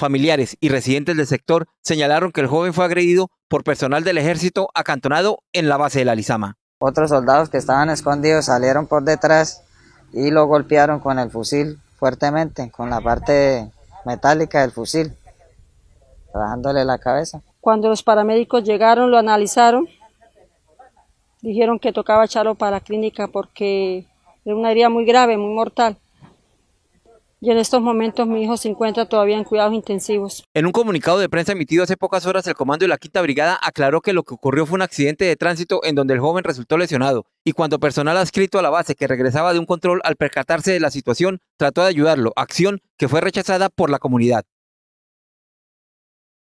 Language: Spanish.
familiares y residentes del sector señalaron que el joven fue agredido por personal del ejército acantonado en la base de la Lizama. Otros soldados que estaban escondidos salieron por detrás y lo golpearon con el fusil fuertemente, con la parte metálica del fusil, bajándole la cabeza. Cuando los paramédicos llegaron, lo analizaron, dijeron que tocaba echarlo para la clínica porque era una herida muy grave, muy mortal y en estos momentos mi hijo se encuentra todavía en cuidados intensivos. En un comunicado de prensa emitido hace pocas horas, el comando de la Quinta Brigada aclaró que lo que ocurrió fue un accidente de tránsito en donde el joven resultó lesionado y cuando personal adscrito a la base que regresaba de un control al percatarse de la situación trató de ayudarlo, acción que fue rechazada por la comunidad.